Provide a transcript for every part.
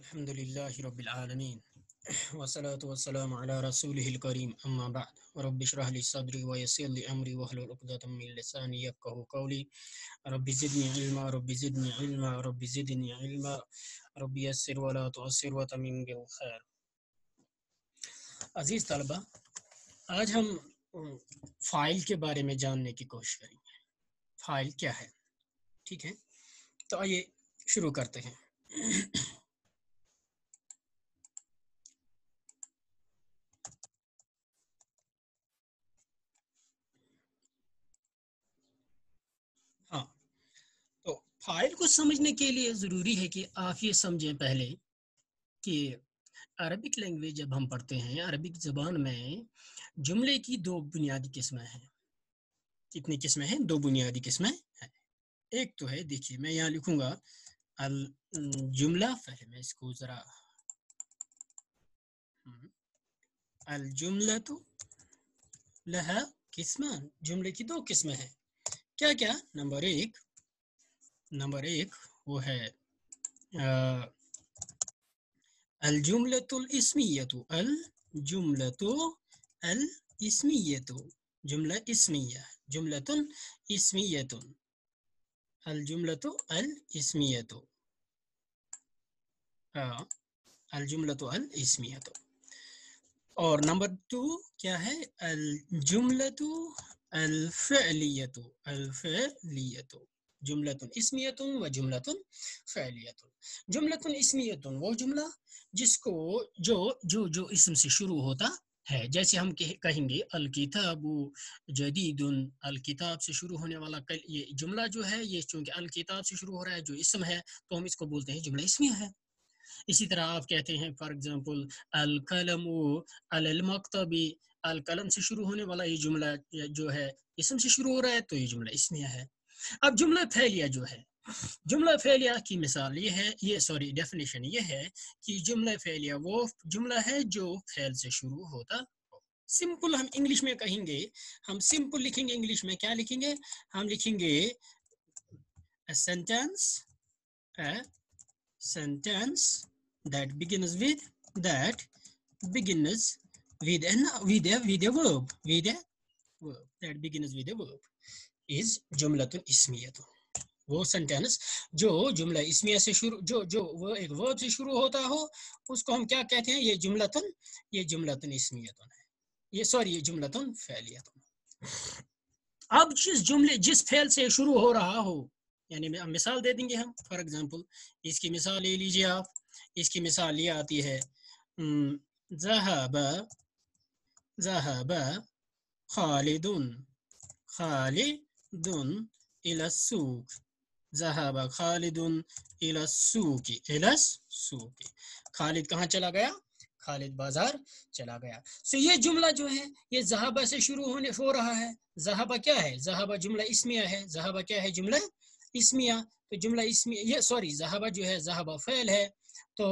الحمد لله رب العالمين والصلاة والسلام على رسوله الكريم أما بعد رب اشرح لي صدري ويسر لي أمري واحلل عقدة من لساني يفقه قولي رب زدني علما رب زدني علما رب زدني علما رب يسر ولا تعسر وتمم بالخير अजीज तलबा आज हम फाइल के बारे में जानने की कोशिश करेंगे फाइल क्या है ठीक है तो आइए शुरू करते हैं फाइल को समझने के लिए ज़रूरी है कि आप ये समझें पहले कि अरबिक लैंग्वेज जब हम पढ़ते हैं अरबिक ज़बान में जुमले की दो बुनियादी किस्में हैं कितनी किस्में हैं दो बुनियादी किस्में हैं एक तो है देखिए मैं यहाँ लिखूंगा अल जुमला पहले मैं इसको ज़रा हम्म, अल जुमला तो लहा किस्म जुमले की दो किस्में हैं क्या क्या नंबर एक नंबर एक वो है अल जुमलतुल इसमियतु अल जुमलतु अल इसमियतु जुमला इसमिया जुमलतुन इसमियतुन अल जुमलतु अल इसमियतु अल जुमलतु अल इसमियतु और नंबर टू क्या है अल जुमलतु अल फलियतु अल फलियतु जुमलतन इसमियतन व जुमलतन फ़ैलियतन जुमलतन इसमियतन वो जुमला जिसको जो जो जो इसम से शुरू होता है जैसे हम कहेंगे अलकिताबु जदीदन किताब से शुरू होने वाला कल ये जुमला जो है ये चूंकि किताब से शुरू हो रहा है जो इसम है तो हम इसको बोलते हैं जुमला इसमिया है इसी तरह आप कहते हैं फॉर एग्जाम्पल अलकलम अल अलकलम से शुरू होने वाला ये जुमला जो है इसम से शुरू हो रहा है तो ये जुमला इसमिया है अब जुमला फैलिया जो है जुमला फैलिया की मिसाल ये है ये सॉरी डेफिनेशन ये है कि जुमला फैलिया वो जुमला है जो फैल से शुरू होता सिंपल हम इंग्लिश में कहेंगे हम सिंपल लिखेंगे इंग्लिश में क्या लिखेंगे हम लिखेंगे sentence sentence with with with with with with with with with with with with with with with with with with with verb is जुमलतुल इसमियत वो सेंटेंस जो जुमला इसमिया से शुरू जो जो वो एक वर्ब से शुरू होता हो उसको हम क्या कहते हैं ये जुमलतन ये जुमलतन इसमियतन है ये सॉरी ये जुमलतन फैलियतन अब जिस जुमले जिस फैल से शुरू हो रहा हो यानी मिसाल दे देंगे हम फॉर एग्जांपल इसकी मिसाल ले लीजिए आप इसकी मिसाल ये आती है जहाबा जहाबा खालिदुन Khalid Khalidun ila suk. Zahaba Khalidun ila suki. ila suki. Khalid कहाँ चला गया खालिद बाजार चला गया सो ये जुमला जो है ये जहाबा से शुरू होने हो रहा है जहाबा क्या है जहाबा जुमला इसमिया है जहाबा क्या है जुमला इसमिया तो जुमला इसमिया ये सॉरी जहाबा जो है जहाबा फैल है तो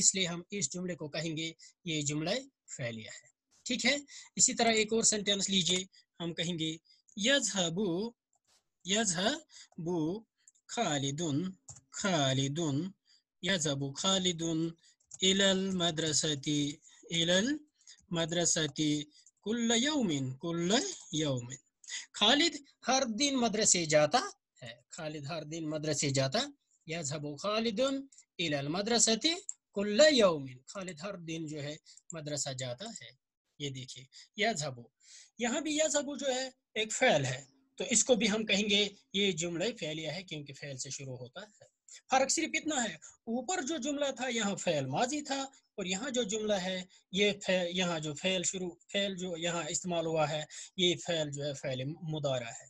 इसलिए हम इस जुमले को कहेंगे ये जुमला फैलिया है ठीक है इसी तरह एक और सेंटेंस लीजिए हम कहेंगे यजहबू Yazhabu Khalidun Khalidun Yazhabu Khalidun ilal madrasati ilal madrasati कुल्ल यौमिन कुल्ल यौमिन खालिद हर दिन मदरसे जाता है खालिद हर दिन मदरसे जाता यजहबो खालिदुन इलल मदरसती कुल्ल यौमिन खालिद हर दिन जो है मदरसा जाता है ये देखिए यजहबो यहाँ भी यजहबो जो है एक फैल है तो इसको भी हम कहेंगे ये जुमला फैलिया है क्योंकि फैल से शुरू होता है फर्क सिर्फ इतना है ऊपर जो जुमला था यहाँ फैल माजी था और यहाँ जो जुमला है ये यहाँ जो फैल शुरू फैल जो यहाँ इस्तेमाल हुआ है ये फैल जो है फैल मुदारा है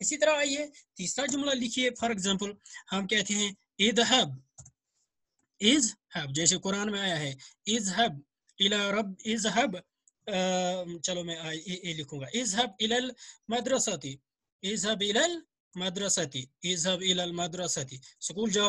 इसी तरह आइए तीसरा जुमला लिखिए फॉर एग्जाम्पल हम कहते हैं इद हब इज हब जैसे कुरान में आया है इज हब इला रब इज हब चलो मैं लिखूंगा इज हब इल मदरसती इजहब इलल मदरसती इजहब इलल मदरसती स्कूल जाओ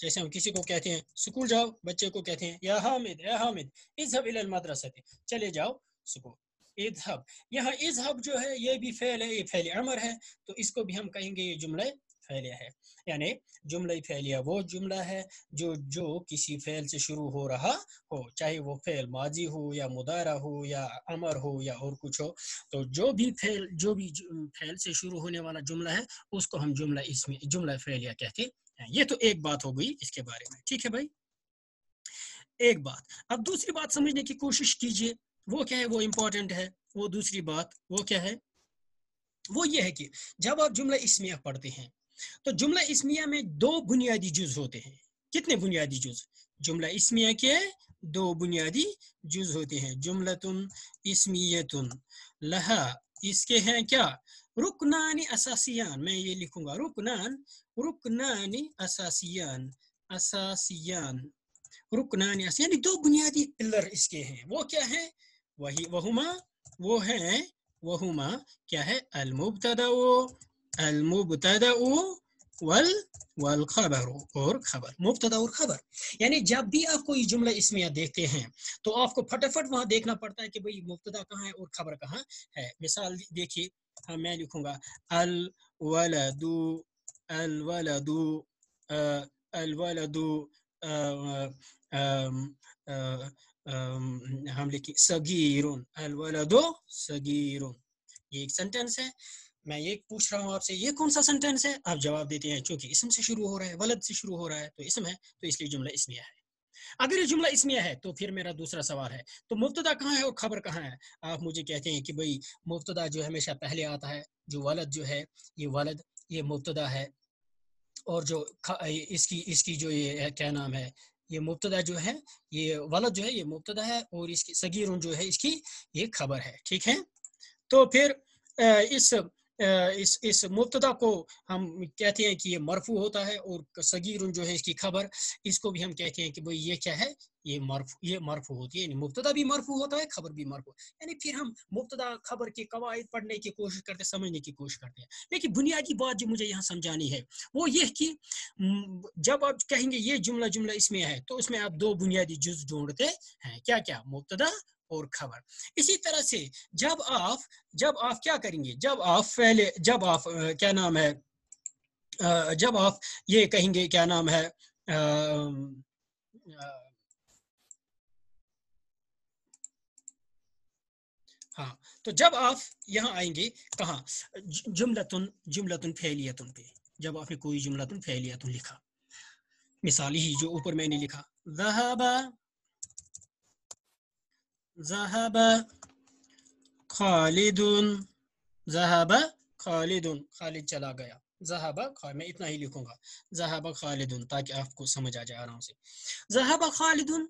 जैसे हम किसी को कहते हैं स्कूल जाओ बच्चे को कहते हैं या हामिद या हामिद इजहब इलल मदरसती चले जाओ स्कूल इजहब यहाँ इजहब जो है ये भी फैल है ये फैल अमर है तो इसको भी हम कहेंगे ये जुमला फ़ैलिया है यानी जुमला फ़ैलिया वो जुमला है जो जो किसी फ़ैल से शुरू हो रहा हो चाहे वो फ़ैल माजी हो या मुदारा हो या अमर हो या और कुछ हो तो जो भी फ़ैल जो भी फ़ैल से शुरू होने वाला जुमला है उसको हम जुमला इसमें जुमला फ़ैलिया कहते हैं ये तो एक बात हो गई इसके बारे में ठीक है भाई एक बात अब दूसरी बात समझने की कोशिश कीजिए वो क्या है वो इम्पोर्टेंट है वो दूसरी बात वो क्या है वो ये है कि जब आप जुमला इसमिया पढ़ते हैं तो जुमला इसमिया में दो बुनियादी जुज होते हैं कितने बुनियादी जुज जुमला इसमिया के दो बुनियादी जुज होते हैं जुमला तुम इसमिया लहा इसके हैं क्या रुकनानी असासियान मैं ये लिखूंगा रुकनान रुकनानी असासियान असासियान रुकनानी अस यानी दो बुनियादी पिलर इसके हैं वो क्या है वही वहुमा वो है वहुमा क्या है अलमुबतदा अलमुबतदा वल वल खबर और खबर मुबतदा और खबर यानी जब भी आप कोई जुमला इसमें देखते हैं तो आपको फटाफट वहाँ देखना पड़ता है कि भाई मुबतदा कहाँ है और खबर कहाँ है मिसाल देखिए हाँ मैं लिखूंगा अल वलदू अल वलदू अल वलदू हम लिखिए सगीरुन अल वलदो सगीरुन ये एक सेंटेंस है मैं ये पूछ रहा हूँ आपसे ये कौन सा सेंटेंस है आप जवाब देते हैं चूंकि इसम से शुरू हो रहा है वलद से शुरू हो रहा है तो इसम है तो इसलिए जुमला इसमिया है अगर ये जुमला इसमिया है तो फिर मेरा दूसरा सवाल है तो मुफ्तदा कहाँ है और खबर कहाँ है आप मुझे कहते हैं कि भाई मुफ्तदा जो हमेशा पहले आता है जो वलद जो है ये वलद ये मुफ्तदा है और जो इसकी इसकी जो ये क्या नाम है ये मुबतदा जो है ये वलद जो है ये मुबतदा है और इसकी सगीर जो है इसकी ये खबर है ठीक है तो फिर इस इस इस मुफ्तदा को हम कहते हैं कि ये मरफू होता है और सगीर जो है इसकी खबर इसको भी हम कहते हैं कि भाई ये क्या है ये मरफू ये मरफू होती है यानी मुफ्तदा भी मरफू होता है खबर भी मरफू यानी फिर हम मुफ्तदा खबर के कवायद पढ़ने की कोशिश करते हैं समझने की कोशिश करते हैं लेकिन बुनियादी बात जो मुझे यहाँ समझानी है वो ये कि जब आप कहेंगे ये जुमला जुमला इसमें है तो उसमें आप दो बुनियादी जुज ढूंढते हैं क्या क्या मुफ्तदा और खबर इसी तरह से जब आप जब आप क्या करेंगे जब आप पहले जब आप क्या नाम है जब आप ये कहेंगे क्या नाम है हाँ तो जब आप यहाँ आएंगे कहा जुमलतुन जुमलतुन फैलियतुन पे जब आपने कोई जुमलतुन फैलियतुन लिखा मिसाल ही जो ऊपर मैंने लिखा Zahaba Khalidun Zahaba Khalidun Khalid चला गया जहाबा खा मैं इतना ही लिखूंगा जहाबा खालिदुन ताकि आपको समझ आ जाए आराम से जहाबा खालिदुन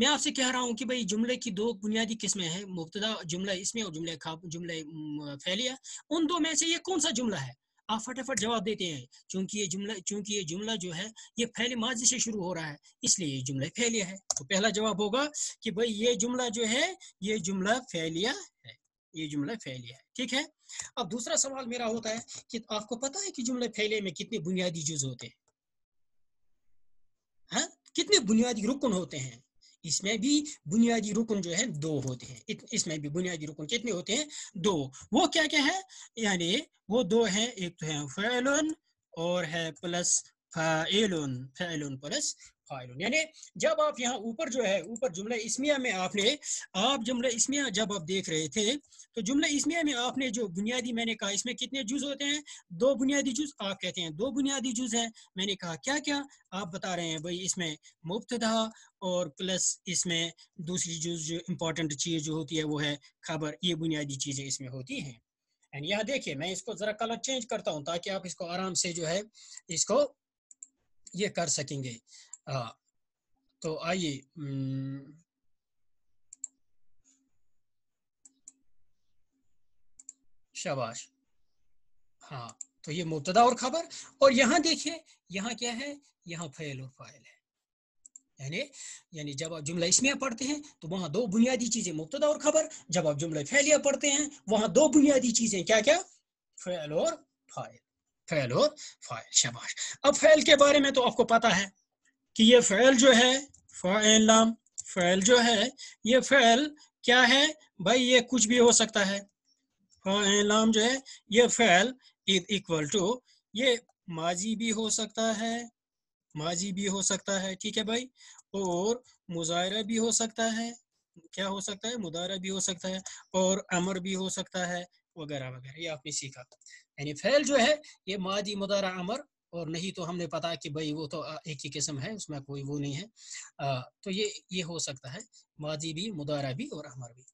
मैं आपसे कह रहा हूँ कि भाई जुमले की दो बुनियादी किस्में हैं मुबतदा जुमला इसमें और जुमले जुमले फैलिया उन दो में से ये कौन सा जुमला है आप फटाफट जवाब देते हैं चूंकि ये जुमला चूंकि ये जुमला जो है ये फैले माजी से शुरू हो रहा है इसलिए ये जुमला फैलिया है तो पहला जवाब होगा कि भाई ये जुमला जो है ये जुमला फैलिया है ये जुमला फैलिया है ठीक है अब दूसरा सवाल मेरा होता है कि आपको पता है कि जुमले फैले में कितने बुनियादी जुज होते हैं हाँ? कितने बुनियादी रुकन होते हैं इसमें भी बुनियादी रुकन जो है दो होते हैं इसमें भी बुनियादी रुकन कितने होते हैं दो वो क्या क्या है यानी वो दो है एक तो है फैलन और है प्लस फैलन फैलन प्लस फाइल यानी जब आप यहाँ ऊपर जो है ऊपर जुमला इसमिया में आपने आप जुमला इसमिया जब आप देख रहे थे तो जुमला इसमिया में आपने जो बुनियादी मैंने कहा इसमें कितने जुज होते हैं दो बुनियादी जुज आप कहते हैं दो बुनियादी जुज है मैंने कहा क्या क्या आप बता रहे हैं भाई इसमें मुफ्तदा और प्लस इसमें दूसरी जुज जो इम्पोर्टेंट चीज़ जो होती है वो है खबर ये बुनियादी चीज़ें इसमें होती हैं एंड यहाँ देखिए मैं इसको ज़रा कलर चेंज करता हूँ ताकि आप इसको आराम से जो है इसको ये कर सकेंगे हाँ, तो आइए शाबाश हाँ तो ये मुबतदा और खबर और यहां देखिए यहाँ क्या है यहाँ फैल और फाइल है यानी यानी जब आप जुमला इसमिया पढ़ते हैं तो वहां दो बुनियादी चीजें मुबतदा और खबर जब आप जुमला फैलिया पढ़ते हैं वहां दो बुनियादी चीजें क्या क्या फैल और फाइल फैल और फाइल शबाश अब फैल के बारे में तो आपको पता है कि ये फ़ैल जो है फ़ैलाम फ़ैल जो है ये फ़ैल क्या है भाई ये कुछ भी हो सकता है फ़ैलाम जो है ये फ़ैल इक्वल टू ये माजी भी हो सकता है माजी भी हो सकता है ठीक है भाई और मुजाहरा भी हो सकता है क्या हो सकता है मुदारा भी हो सकता है और अमर भी हो सकता है वगैरह वगैरह ये आपने सीखा यानी फैल जो है ये माजी मुदारा अमर और नहीं तो हमने पता कि भाई वो तो एक ही किस्म है उसमें कोई वो नहीं है तो ये ये हो सकता है माजी भी मुदारा भी और अमर भी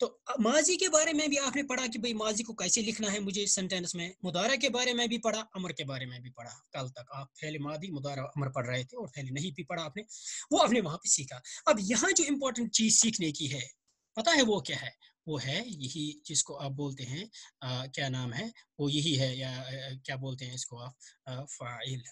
तो माजी के बारे में भी आपने पढ़ा कि भाई माजी को कैसे लिखना है मुझे इस सेंटेंस में मुदारा के बारे में भी पढ़ा अमर के बारे में भी पढ़ा कल तक आप फैले मादी मुदारा अमर पढ़ रहे थे और फैले नहीं भी पढ़ा आपने वो आपने वहां पर सीखा अब यहाँ जो इम्पोर्टेंट चीज सीखने की है पता है वो क्या है वो है यही जिसको आप बोलते हैं आ, क्या नाम है वो यही है या आ, क्या बोलते हैं इसको आप फ़ाइल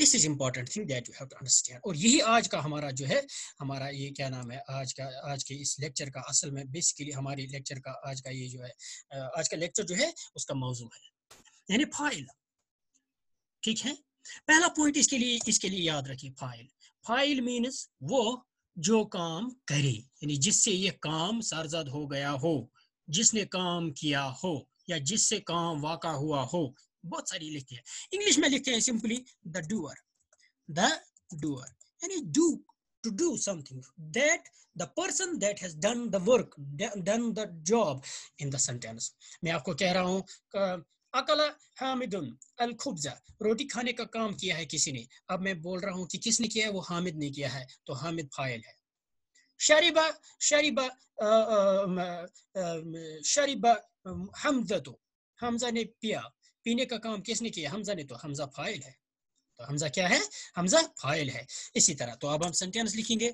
this is important thing that you have to understand और यही आज का हमारा जो है हमारा ये क्या नाम है आज का आज के इस लेक्चर का असल में बेसिकली हमारी लेक्चर का आज का ये जो है आज का लेक्चर जो है उसका मौजू है यानी फाइल ठीक है पहला पॉइंट इसके लिए इसके लिए याद रखिए फाइल फाइल मीन्स वो जो काम करे यानी जिससे ये काम सरजद हो गया हो जिसने काम किया हो या जिससे काम वाका हुआ हो बहुत सारी लिखते हैं इंग्लिश में लिखते हैं simply the doer the doer यानी do to do something that the person that has done the work done the job in the sentence मैं आपको कह रहा हूँ अकला हामिदुन अल खुबजा रोटी खाने का काम किया है किसी ने अब मैं बोल रहा हूँ कि किसने किया है वो हामिद ने किया है तो हामिद फायल है शरीबा शरीबा शरीबा हमजा तो हमजा ने पिया पीने का काम किसने किया हमजा ने तो हमजा फायल है तो हमजा क्या है हमजा फायल है इसी तरह तो अब हम सेंटेंस लिखेंगे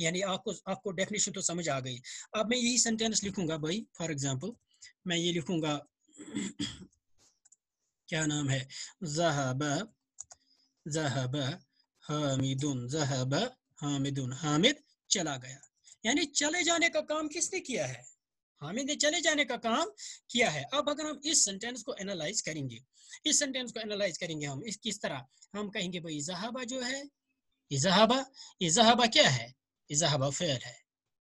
यानी आपको आपको डेफिनेशन तो समझ आ गई अब मैं यही सेंटेंस लिखूंगा भाई फॉर एग्जाम्पल मैं ये लिखूंगा क्या नाम है जहाब जहाब हामिदुन जहाब हामिदुन हामिद चला गया यानी चले जाने का काम किसने किया है हामिद ने चले जाने का काम किया है अब अगर हम इस सेंटेंस को एनालाइज करेंगे इस सेंटेंस को एनालाइज करेंगे हम इस किस तरह हम कहेंगे भाई जहाबा जो है ये जहाबा ये जहाबा क्या है ये जहाबा है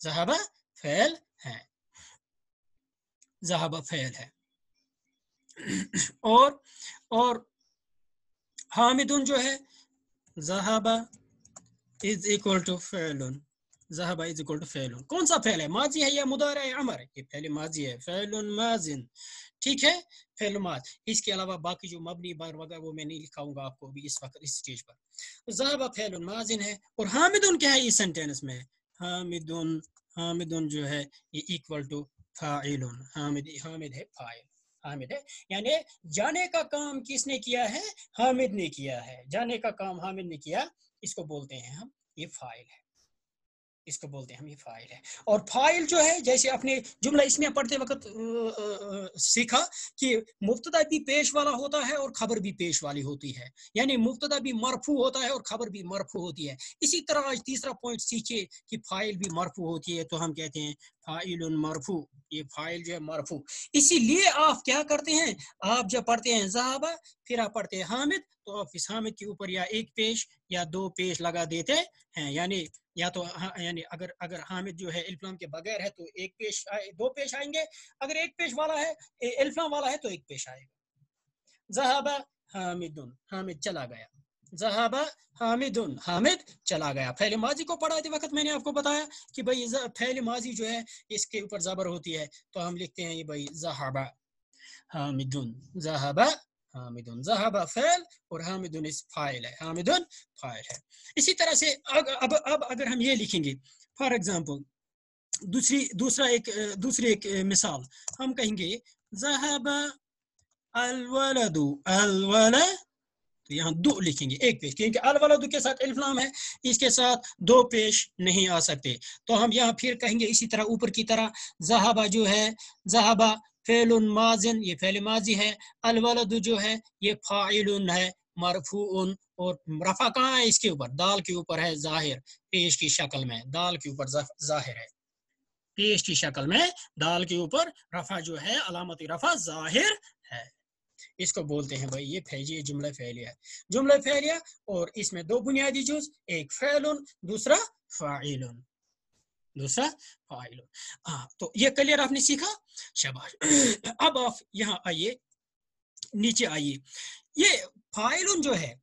जहाबा फैल है जहाबा फेल है और और हामिदुन जो है जहाबा इज इक्वल टू फैलन जहाबा इज इक्वल टू फैलन कौन सा फैल है माजी है या मुदार है अमर है ये पहले माजी है फैलन माजिन ठीक है फैल माज इसके अलावा बाकी जो मबनी बार वगैरह वो मैं नहीं लिखाऊंगा आपको अभी इस वक्त इस स्टेज पर जहाबा फैलन माजिन है और हामिदुन क्या है इस सेंटेंस में हामिदुन हामिदुन जो है ये इक्वल टू फाइल हामिद हामिद है फाइल हामिद है यानी जाने का काम किसने किया है हामिद ने किया है जाने का काम हामिद ने किया इसको बोलते हैं हम ये फाइल है इसको बोलते हैं हम ये फाइल है और फाइल जो है जैसे अपने जुमला इसमें पढ़ते वक्त सीखा कि मुफ्तदा भी पेश वाला होता है और खबर भी पेश वाली होती है यानी मुफ्तदा भी मरफू होता है और खबर भी मरफू होती है इसी तरह आज तीसरा पॉइंट सीखे कि फाइल भी मरफू होती है तो हम कहते हैं फाइल मरफू ये फाइल जो है मरफू इसीलिए आप क्या करते हैं आप जब पढ़ते हैं जहाबा फिर आप पढ़ते हैं हामिद तो आप इस हामिद के ऊपर या एक पेश या दो पेश लगा देते हैं यानी या तो यानी अगर अगर हामिद जो है इल्फाम के बगैर है तो एक पेश आए, दो पेश आएंगे अगर एक पेश वाला है इल्फाम वाला है तो एक पेश आएगा जहाबा हामिद हामिद चला गया जहाबा हामिद हामिद चला गया फैल माजी को पढ़ाते वक्त मैंने आपको बताया कि भाई फैल माजी जो है इसके ऊपर जबर होती है तो हम लिखते हैं ये भाई जहाबा हामिदुन जहाबा हामिदुन जहाबा फैल और हामिदुन इस फाइल है हामिदुन फाइल है इसी तरह से अग, अब अब अगर हम ये लिखेंगे फॉर एग्जाम्पल दूसरी दूसरा एक दूसरी एक मिसाल हम कहेंगे जहाबा अलवलदू अलवलद तो यहाँ दो लिखेंगे एक पेश क्योंकि अल दो के साथ इल्फलाम है इसके साथ दो पेश नहीं आ सकते तो हम यहाँ फिर कहेंगे इसी तरह ऊपर की तरह जहाबा जो है जहाबा फेल माजिन ये फेल माजी है अल वलदु जो है ये फ़ाइल है मरफू और रफा कहाँ है इसके ऊपर दाल के ऊपर है जाहिर पेश की शक्ल में दाल के ऊपर जाहिर है पेश की शक्ल में दाल के ऊपर रफा जो है अलामती रफा जाहिर है इसको बोलते हैं भाई ये फैजी जुमला फैलिया जुमला फैलिया और इसमें दो बुनियादी जुज एक फैलुन दूसरा फ़ाइलुन दूसरा फ़ाइलुन हाँ तो ये क्लियर आपने सीखा शबाश अब आप यहाँ आइए नीचे आइए ये फ़ाइलुन जो है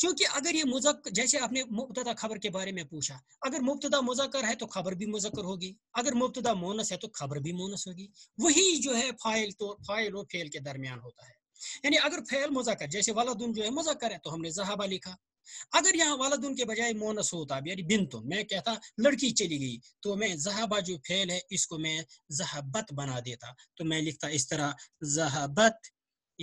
क्योंकि अगर ये मुजक जैसे आपने मुबतदा खबर के बारे में पूछा अगर मुबतदा मुजक्कर है तो खबर भी मुजक्कर होगी अगर मुबतदा मोनस है तो खबर भी मोनस होगी वही जो है फाइल तो फाइल और फेल के दरमियान होता है यानी अगर फैल मुजाकर जैसे वालदुन जो है मुजाकर है तो हमने जहाबा लिखा अगर यहाँ वालदुन के बजाय मोनस होता यानी बिनतुन मैं कहता लड़की चली गई तो मैं जहाबा जो फैल है इसको मैं जहाबत बना देता तो मैं लिखता इस तरह जहाबत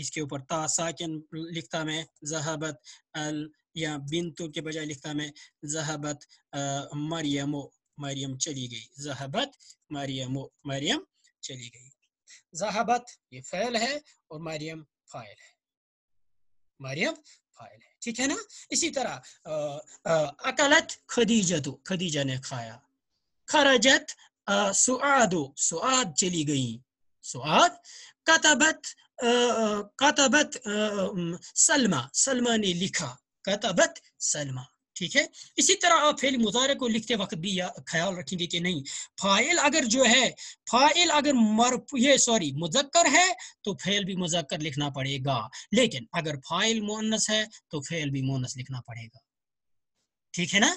इसके ऊपर ता साकिन लिखता मैं जहाबत अल या बिनतु के बजाय लिखता मैं जहाबत मरियमो मरियम चली गई जहाबत मरियमो मरियम चली गई जहाबत ये फैल है और मरियम फाइल है मरियम फाइल है ठीक है ना इसी तरह अकलत खदीजतो खदीजा ने खाया खरजत सुआदो सुआद चली गई सुआद कतबत कतबत सलमा सलमा ने लिखा कतबत सलमा ठीक है इसी तरह आप फेल मुजारे को लिखते वक्त भी ख्याल रखेंगे कि नहीं फाइल अगर जो है फाइल अगर मर ये सॉरी मुजक्कर है तो फेल भी मुजक्कर लिखना पड़ेगा लेकिन अगर फाइल मोनस है तो फेल भी मोनस लिखना पड़ेगा ठीक है ना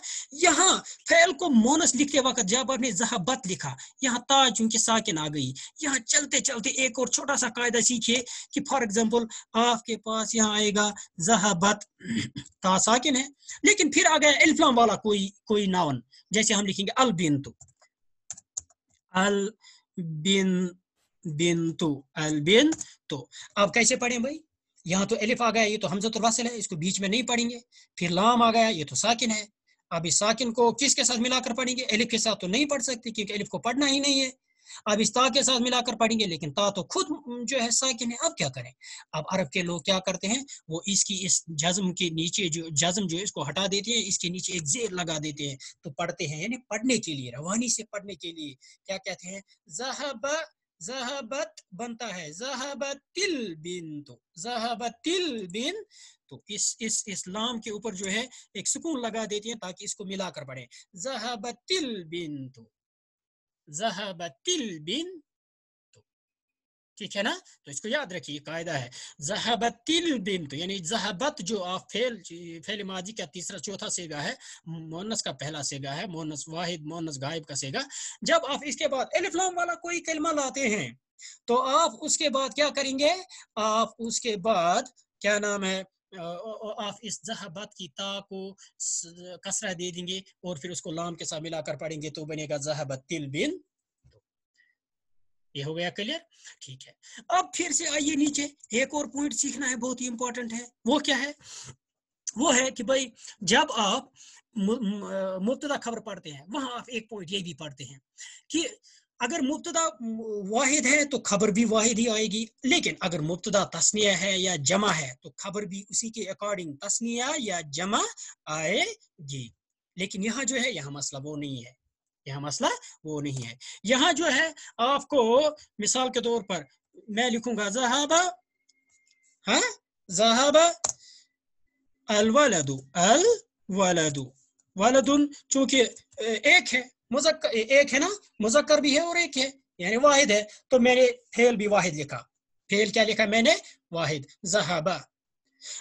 यहाँ फैल को मोनस लिखते वक्त जब आपने जहाबत लिखा यहाँ ता चूंकि साकिन आ गई यहाँ चलते चलते एक और छोटा सा कायदा सीखिए कि फॉर एग्जाम्पल आपके पास यहाँ आएगा जहाबत ता साकिन है लेकिन फिर आ गया इल्फाम वाला कोई कोई नाउन जैसे हम लिखेंगे अल बिन अल बिन बिन तो अल बिन तो अब कैसे पढ़े भाई यहाँ तो एलिफ आ गया ये तो हमजत वासिल है इसको बीच में नहीं पढ़ेंगे फिर लाम आ गया ये तो साकिन है अब इस साकिन को किसके साथ मिलाकर पढ़ेंगे एलिफ के साथ तो नहीं पढ़ सकते क्योंकि एलिफ को पढ़ना ही नहीं है अब इस ता के साथ मिलाकर पढ़ेंगे लेकिन ता तो खुद जो है साकिन है अब क्या करें अब अरब के लोग क्या करते हैं वो इसकी इस जज्म के नीचे जो जज्म जो इसको हटा देते हैं इसके नीचे एक जेर लगा देते हैं तो पढ़ते हैं यानी पढ़ने के लिए रवानी से पढ़ने के लिए क्या कहते हैं जहबा जहबत बनता है जहबतिल बिन तो जहबतिल बिन तो इस इस इस्लाम के ऊपर जो है एक सुकून लगा देती है ताकि इसको मिलाकर पढ़े जहबतिल बिन तो जहबतिल बिन ठीक है ना तो इसको याद रखिए कायदा है जहबतिल बिमत तो, यानी जहाबत जो आप फेल फेल माजी का तीसरा चौथा सेगा है मोनस का पहला सेगा है मोनस वाहिद मोनस गायब का सेगा जब आप इसके बाद एलिफ्लाम वाला कोई कलमा लाते हैं तो आप उसके बाद क्या करेंगे आप उसके बाद क्या नाम है आप इस जहाबत की ता को कसरा दे देंगे और फिर उसको लाम के साथ मिलाकर पढ़ेंगे तो बनेगा जहाबत तिल बिन ये हो गया क्लियर ठीक है अब फिर से आइए नीचे एक और पॉइंट सीखना है बहुत ही इंपॉर्टेंट है वो क्या है वो है कि भाई जब आप मुबतदा खबर पढ़ते हैं वहां आप एक पॉइंट ये भी पढ़ते हैं कि अगर मुबतदा वाहिद है तो खबर भी वाहिद ही आएगी लेकिन अगर मुबतदा तस्निया है या जमा है तो खबर भी उसी के अकॉर्डिंग तस्निया या जमा आएगी लेकिन यहाँ जो है यहाँ मसला वो नहीं है यह मसला वो नहीं है यहाँ जो है आपको मिसाल के तौर पर मैं लिखूंगा जहाबा हाँ जहाबा अलवलदू अल वलदू वलदुन चूंकि एक है मुजक्कर एक है ना मुजक्कर भी है और एक है यानी वाहिद है तो मैंने फेल भी वाहिद लिखा फेल क्या लिखा मैंने वाहिद जहाबा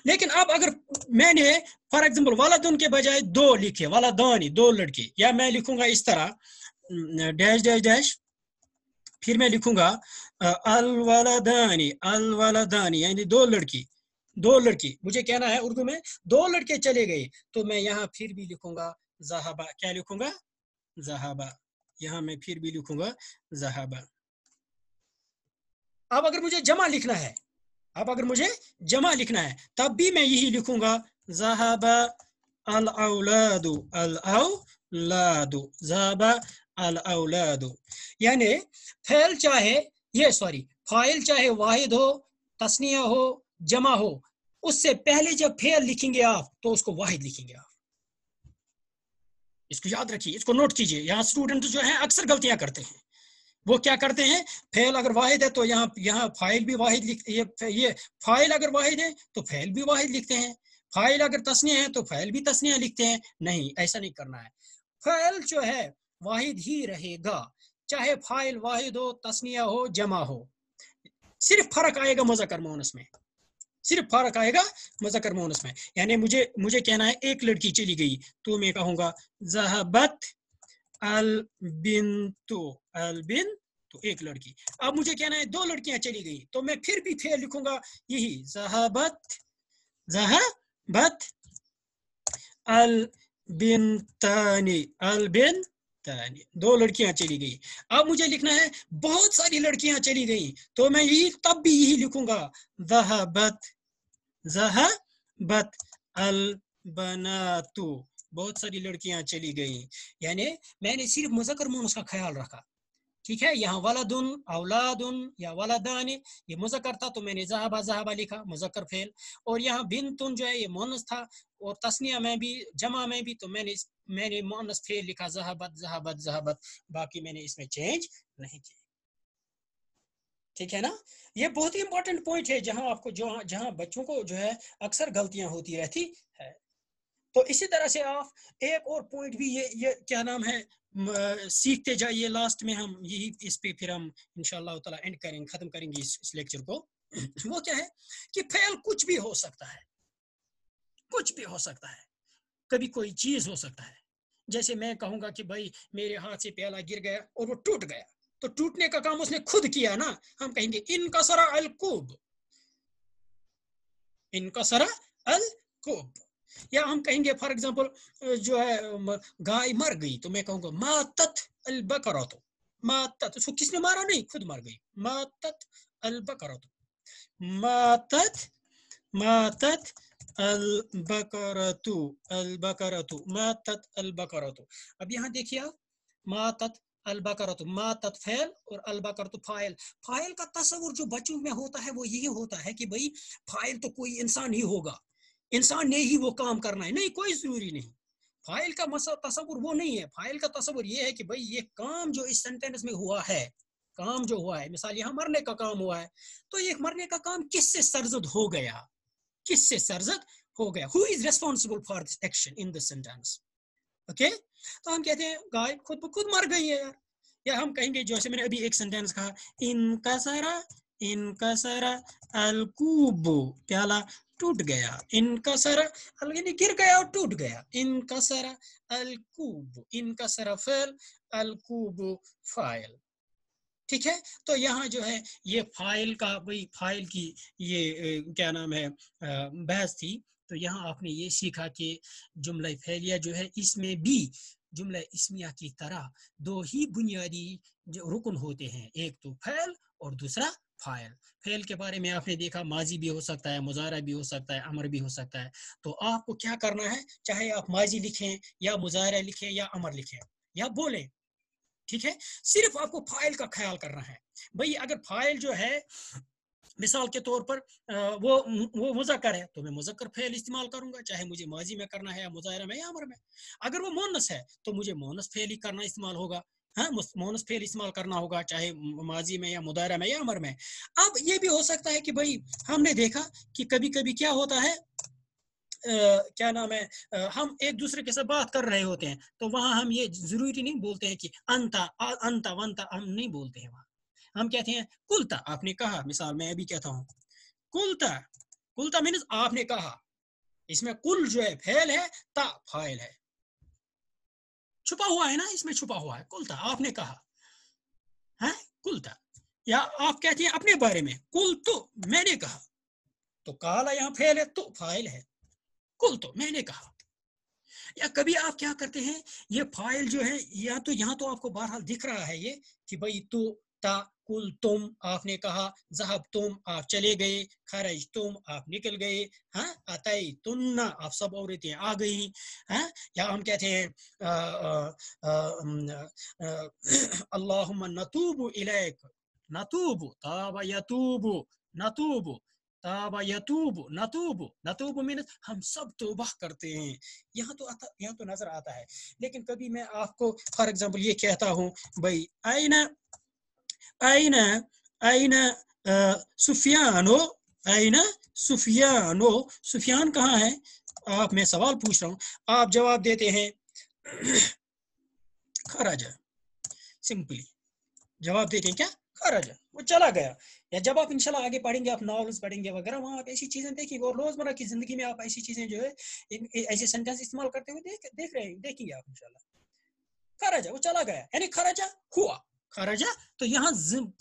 लेकिन अब अगर मैंने फॉर एग्जाम्पल वालदन के बजाय दो लिखे वाला दानी दो लड़के या मैं लिखूंगा इस तरह डैश डैश डैश फिर मैं लिखूंगा वाला दानी यानी दो लड़की दो लड़की मुझे कहना है उर्दू में दो लड़के चले गए तो मैं यहाँ फिर भी लिखूंगा जहाबा क्या लिखूंगा जहाबा यहाँ मैं फिर भी लिखूंगा जहाबा अब अगर मुझे जमा लिखना है अब अगर मुझे जमा लिखना है तब भी मैं यही लिखूंगा जहाबा अल औलादु अल औलादु जहाबा अल औलादु यानी फैल चाहे ये सॉरी फाइल चाहे वाहिद हो तस्निया हो जमा हो उससे पहले जब फेल लिखेंगे आप तो उसको वाहिद लिखेंगे आप इसको याद रखिए इसको नोट कीजिए यहाँ स्टूडेंट जो है अक्सर गलतियां करते हैं वो क्या करते हैं फैल अगर वाहिद है तो यहाँ यहाँ फाइल भी वाहिद लिखते ये ये फाइल अगर वाहिद है तो फैल भी वाहिद लिखते हैं फाइल अगर तस्निया है तो फैल भी तस्निया लिखते हैं नहीं ऐसा नहीं करना है फैल जो है वाहिद ही रहेगा चाहे फाइल वाहिद हो तस्निया हो जमा हो सिर्फ फर्क आएगा मजाकर मोनस में सिर्फ फर्क आएगा मजाकर मोनस में यानी मुझे मुझे कहना है एक लड़की चली गई तो मैं कहूंगा जहाबत अल बिन तो अल बिन तो एक लड़की अब मुझे कहना है दो लड़कियां चली गई तो मैं फिर भी फिर लिखूंगा यही जहाबत जहाबत अल बिन तानी अल बिन तानी दो लड़कियां चली गई अब मुझे लिखना है बहुत सारी लड़कियां चली गई तो मैं यही तब भी यही लिखूंगा जहाबत जहाबत अल तो बहुत सारी लड़कियां चली गई यानी मैंने सिर्फ मुजक्र मोनस का ख्याल रखा ठीक है यहाँ वलदुन अवलादुन या वलदानी ये मुजक्र था तो मैंने जहाबा जहाबा लिखा मुजक्र फेल और यहाँ बिन तुन जो है ये मोनस था और तस्निया में भी जमा में भी तो मैंने मैंने मोनस फेल लिखा जहाबत जहाबत जहाबत बाकी मैंने इसमें चेंज नहीं किया ठीक है ना ये बहुत ही इंपॉर्टेंट पॉइंट है जहाँ आपको जो जहां बच्चों को जो है अक्सर गलतियां होती रहती है तो इसी तरह से आप एक और पॉइंट भी ये ये क्या नाम है सीखते जाइए लास्ट में हम यही इस पे फिर हम इनशाला एंड करेंगे खत्म करेंगे इस, इस लेक्चर को वो क्या है कि फेल कुछ भी हो सकता है कुछ भी हो सकता है कभी कोई चीज हो सकता है जैसे मैं कहूंगा कि भाई मेरे हाथ से प्याला गिर गया और वो टूट गया तो टूटने का काम उसने खुद किया ना हम कहेंगे इनका सरा अलकूब इनका सरा अलकूब या हम कहेंगे फॉर एग्जाम्पल जो है गाय मर गई तो मैं कहूँगा मातत अल्बा करो तो मातत उसको किसने मारा नहीं खुद मर गई मातत अल्बा करो तो मातत मातत अलबकरतु अलबकरतु मातत अलबकरतु अब यहाँ देखिए आप मातत अलबकरतु मातत फैल और अलबकरतु फाइल फाइल का तस्वुर जो बच्चों में होता है वो यही होता है कि भाई फाइल तो कोई इंसान ही होगा इंसान ने ही वो काम करना है नहीं कोई जरूरी नहीं फाइल का तस्वुर वो नहीं है फाइल का तस्वुर ये है कि भाई ये काम जो इस सेंटेंस में हुआ है काम जो हुआ है मिसाल यहाँ मरने का काम हुआ है तो ये मरने का काम किससे सरजद हो गया किससे सरजद हो गया who is responsible for this action in this sentence okay तो हम कहते हैं गाय खुद ब खुद मर गई है यार या हम कहेंगे जैसे मैंने अभी एक सेंटेंस कहा इनका सारा इनका सारा अलकूबो प्याला टूट गया इनका सारा अलग नहीं गिर गया और टूट गया इनका सारा अलकूब इनका सारा फैल अलकूब फाइल ठीक है तो यहाँ जो है ये फाइल का वही फाइल की ये क्या नाम है बहस थी तो यहाँ आपने ये सीखा कि जुमला फैलिया जो है इसमें भी जुमला इसमिया की तरह दो ही बुनियादी रुकन होते हैं एक तो फैल और दूसरा फायल फेल के बारे में आपने देखा माजी भी हो सकता है मुजाहरा भी हो सकता है अमर भी हो सकता है तो आपको क्या करना है चाहे आप माजी लिखें या मुजाहरा लिखें या अमर लिखें या बोलें ठीक है सिर्फ आपको फाइल का ख्याल करना है भाई अगर फाइल जो है मिसाल के तौर पर वो वो मुजक्कर है तो मैं मुजक्कर फैल इस्तेमाल करूंगा चाहे मुझे माजी में करना है या मुजाहरा में या अमर में अगर वो मोनस है तो मुझे मोनस फेल ही करना इस्तेमाल होगा हाँ मोनस फेल इस्तेमाल करना होगा चाहे माजी में या मुदायरा में या अमर में अब ये भी हो सकता है कि भाई हमने देखा कि कभी कभी क्या होता है आ, क्या नाम है आ, हम एक दूसरे के साथ बात कर रहे होते हैं तो वहां हम ये जरूरी नहीं बोलते हैं कि अंता आ, अंता वंता हम नहीं बोलते हैं वहां हम कहते हैं कुलता आपने कहा मिसाल मैं अभी कहता हूँ कुलता कुलता मीन्स आपने कहा इसमें कुल जो है फैल है ता फाइल है छुपा हुआ है ना इसमें छुपा हुआ है कुलता आपने कहा है कुलता या आप कहते हैं अपने बारे में कुल तो मैंने कहा तो काला यहाँ फेल है तो फाइल है कुल तो मैंने कहा या कभी आप क्या करते हैं ये फाइल जो है या तो यहाँ तो आपको बहरहाल दिख रहा है ये कि भाई तो कुल तुम आपने कहा जहाब तुम आप चले गए खरज तुम आप निकल गए हाँ तुम ना आप सब औरतें आ गई हाँ या हम कहते हैं अल्लाह नतूब इलेक नतूब ताबा यतूब नतूब ताबा यतूब नतूब नतूब मीन हम सब तोबा करते हैं यहाँ तो आता यहाँ तो नजर आता है लेकिन कभी मैं आपको फॉर एग्जाम्पल ये कहता हूँ भाई आई ना أين أين सुफियानो आईना सुफियानो सुफियान कहाँ है आप मैं सवाल पूछ रहा हूं आप जवाब देते हैं खराजा सिंपली जवाब देते हैं क्या खराजा वो चला गया या जब आप इंशाल्लाह आगे पढ़ेंगे आप नॉवल्स पढ़ेंगे वगैरह वहां आप ऐसी चीज़ें देखेंगे और रोज़मर्रा की ज़िंदगी में आप ऐसी चीज़ें जो है ऐसे सेंटेंस इस्तेमाल करते हुए देख देख रहे हैं देखेंगे आप इनशाला खराजा वो चला गया यानी खराजा हुआ खारजा तो यहाँ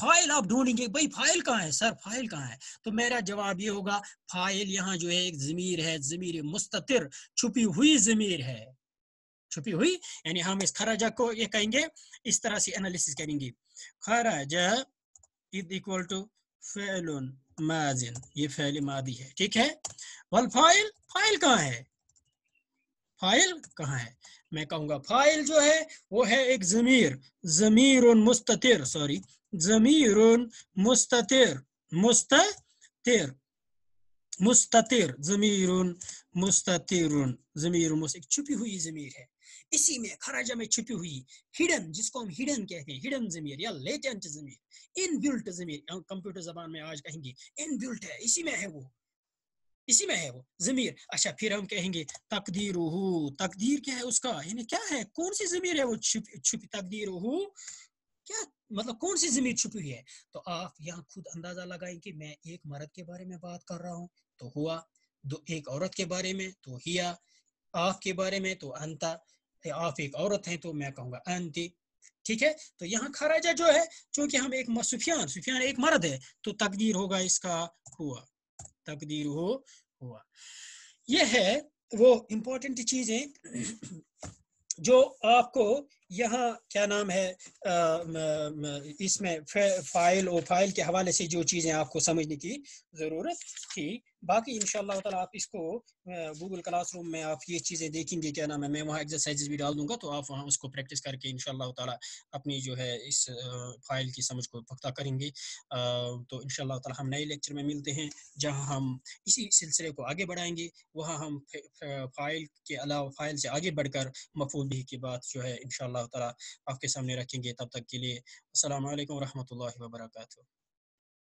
फाइल आप ढूंढेंगे भाई फाइल कहाँ है सर फाइल कहाँ है तो मेरा जवाब ये होगा फाइल यहाँ जो है एक जमीर है जमीर मुस्तिर छुपी हुई जमीर है छुपी हुई यानी हम इस खराजा को ये कहेंगे इस तरह से एनालिसिस करेंगे खराजा इज इक्वल टू फेलुन माजिन ये फैल मादी है ठीक है वल फाइल फाइल कहाँ है फाइल कहाँ है मैं कहूंगा फाइल जो है वो है एक जमीर जमीर मुस्तिर सॉरी जमीर मुस्तिर मुस्तिर मुस्तिर जमीर उन जमीर एक छुपी हुई जमीर है इसी में खराजा में छुपी हुई हिडन जिसको हम हिडन कहते हैं हिडन जमीर या लेटेंट जमीर इनबिल्ट जमीर कंप्यूटर जबान में आज कहेंगे इनबिल्ट है इसी में है वो इसी में है वो जमीर अच्छा फिर हम कहेंगे तकदीर तकदीर क्या है उसका यानी क्या है कौन सी जमीर है वो छुपी छुपी तकदीर क्या मतलब कौन सी जमीर छुपी हुई है तो आप यहाँ खुद अंदाजा लगाए कि मैं एक मर्द के बारे में बात कर रहा हूँ तो हुआ दो एक औरत के बारे में तो हिया आप के बारे में तो अंता आप एक औरत हैं तो मैं कहूँगा अंति ठीक है तो यहाँ खराजा जो है चूंकि हम एक सुफियान सुफियान एक मर्द है तो तकदीर होगा इसका हुआ तकदीर हो हुआ यह है वो इम्पोर्टेंट चीजें जो आपको यहाँ क्या नाम है इसमें फाइल और फाइल के हवाले से जो चीज़ें आपको समझने की ज़रूरत थी बाकी इन ताला आप इसको गूगल क्लासरूम में आप ये चीज़ें देखेंगे क्या नाम है मैं वहाँ एक्सरसाइजेज भी डाल दूंगा तो आप वहाँ उसको प्रैक्टिस करके इन ताला अपनी जो है इस फाइल की समझ को पख्ता करेंगे तो इन ताला हम नए लेक्चर में मिलते हैं जहाँ हम इसी सिलसिले को आगे बढ़ाएंगे वहाँ हम फाइल के अलावा फाइल से आगे बढ़कर मफूल भी की बात जो है इनशाला अल्लाह ताला आपके सामने रखेंगे तब तक के लिए असल वरहमल वर्का